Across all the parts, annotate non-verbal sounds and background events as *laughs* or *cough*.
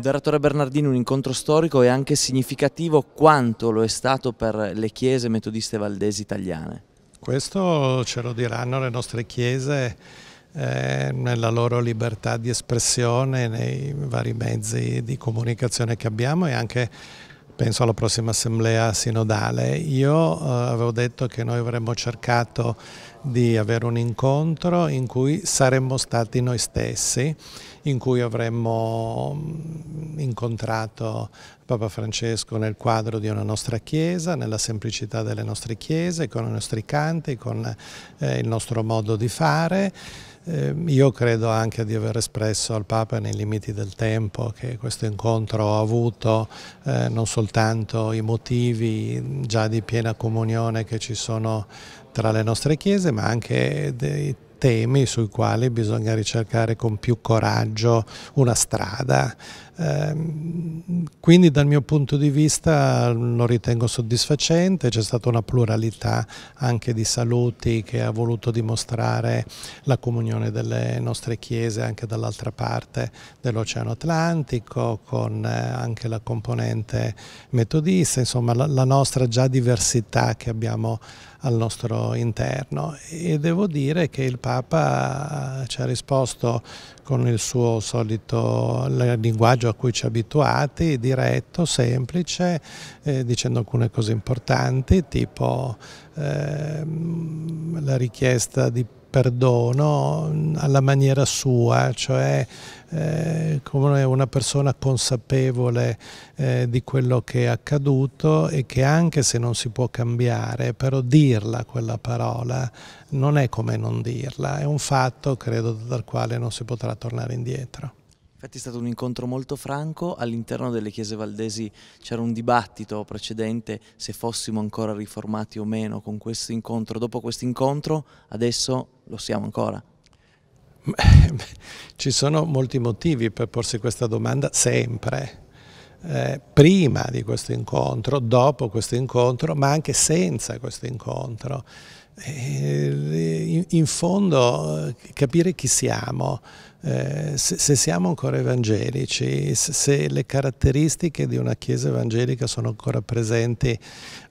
Moderatore Bernardini, un incontro storico e anche significativo quanto lo è stato per le chiese metodiste valdesi italiane. Questo ce lo diranno le nostre chiese eh, nella loro libertà di espressione, nei vari mezzi di comunicazione che abbiamo e anche penso alla prossima assemblea sinodale. Io eh, avevo detto che noi avremmo cercato di avere un incontro in cui saremmo stati noi stessi, in cui avremmo mm, incontrato Papa Francesco nel quadro di una nostra chiesa, nella semplicità delle nostre chiese, con i nostri canti, con eh, il nostro modo di fare eh, io credo anche di aver espresso al Papa nei limiti del tempo che questo incontro ha avuto eh, non soltanto i motivi già di piena comunione che ci sono tra le nostre chiese ma anche dei temi sui quali bisogna ricercare con più coraggio una strada. Ehm, quindi dal mio punto di vista lo ritengo soddisfacente, c'è stata una pluralità anche di saluti che ha voluto dimostrare la comunione delle nostre chiese anche dall'altra parte dell'Oceano Atlantico, con eh, anche la componente metodista, insomma la nostra già diversità che abbiamo al nostro interno e devo dire che il Papa Papa ci ha risposto con il suo solito linguaggio a cui ci abituati, diretto, semplice, eh, dicendo alcune cose importanti, tipo ehm, la richiesta di perdono alla maniera sua, cioè eh, come una persona consapevole eh, di quello che è accaduto e che anche se non si può cambiare, però dirla quella parola non è come non dirla, è un fatto credo dal quale non si potrà tornare indietro. Infatti è stato un incontro molto franco, all'interno delle chiese valdesi c'era un dibattito precedente se fossimo ancora riformati o meno con questo incontro, dopo questo incontro adesso lo siamo ancora. *laughs* Ci sono molti motivi per porsi questa domanda sempre, eh, prima di questo incontro, dopo questo incontro, ma anche senza questo incontro. Eh, eh, in fondo eh, capire chi siamo, se siamo ancora evangelici, se le caratteristiche di una chiesa evangelica sono ancora presenti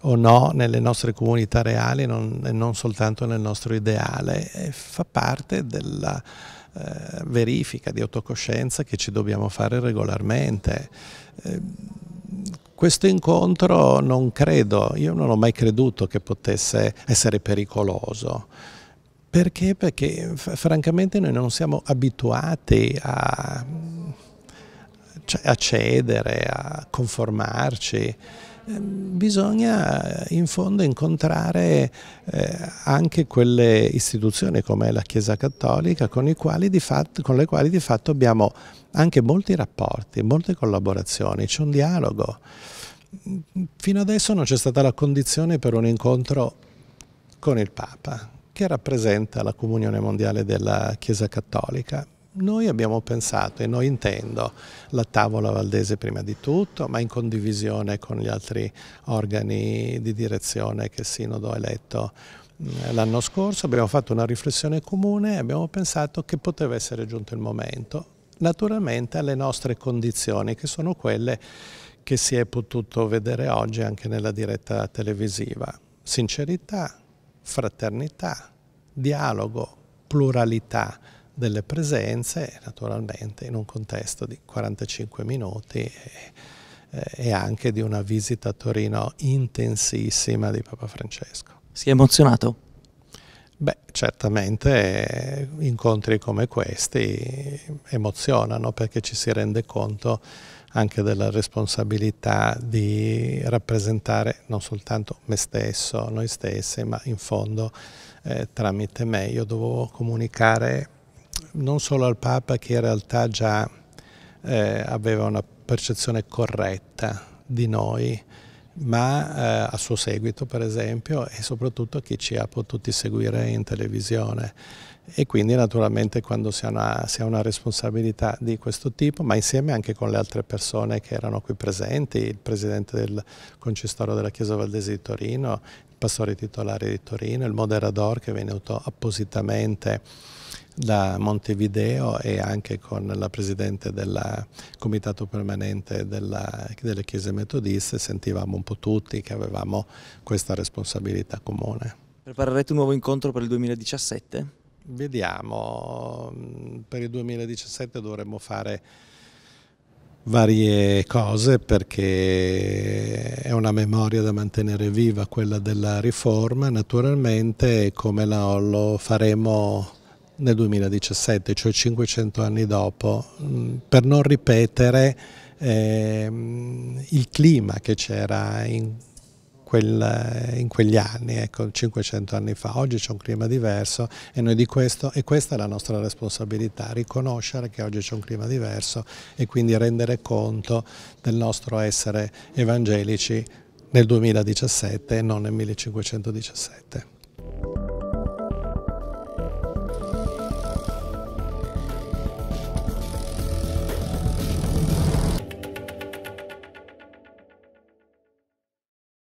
o no nelle nostre comunità reali e non soltanto nel nostro ideale, fa parte della verifica di autocoscienza che ci dobbiamo fare regolarmente questo incontro non credo, io non ho mai creduto che potesse essere pericoloso. Perché? Perché francamente noi non siamo abituati a cioè, a cedere, a conformarci. Ehm, bisogna eh, in fondo incontrare eh, anche quelle istituzioni come la Chiesa Cattolica con, fatto, con le quali di fatto abbiamo anche molti rapporti, molte collaborazioni, c'è un dialogo. Fino adesso non c'è stata la condizione per un incontro con il Papa, che rappresenta la comunione mondiale della Chiesa Cattolica. Noi abbiamo pensato, e noi intendo, la tavola valdese prima di tutto, ma in condivisione con gli altri organi di direzione che il Sinodo ha eletto l'anno scorso, abbiamo fatto una riflessione comune e abbiamo pensato che poteva essere giunto il momento, naturalmente alle nostre condizioni, che sono quelle che si è potuto vedere oggi anche nella diretta televisiva. Sincerità, fraternità, dialogo, pluralità, delle presenze, naturalmente in un contesto di 45 minuti e, eh, eh, e anche di una visita a Torino intensissima di Papa Francesco. Si è emozionato? Beh, certamente eh, incontri come questi emozionano perché ci si rende conto anche della responsabilità di rappresentare non soltanto me stesso, noi stessi, ma in fondo eh, tramite me io dovevo comunicare non solo al Papa che in realtà già eh, aveva una percezione corretta di noi, ma eh, a suo seguito per esempio e soprattutto a chi ci ha potuti seguire in televisione e quindi naturalmente quando si ha, una, si ha, una, responsabilità di questo tipo, ma insieme anche con le altre persone che erano qui presenti, il presidente del concistorio della Chiesa Valdese di Torino, il pastore titolare di Torino, il moderador che è venuto appositamente da Montevideo e anche con la Presidente del Comitato Permanente della, delle Chiese Metodiste sentivamo un po' tutti che avevamo questa responsabilità comune. Preparerete un nuovo incontro per il 2017? Vediamo, per il 2017 dovremmo fare varie cose perché è una memoria da mantenere viva quella della riforma naturalmente come lo faremo nel 2017, cioè 500 anni dopo, mm, per non ripetere eh, il clima che c'era in, quel, in, quegli anni, ecco, 500 anni fa. Oggi c'è un clima diverso e, noi di questo, e questa è la nostra responsabilità, riconoscere che oggi c'è un clima diverso e quindi rendere conto del nostro essere evangelici nel 2017 e non nel 1517.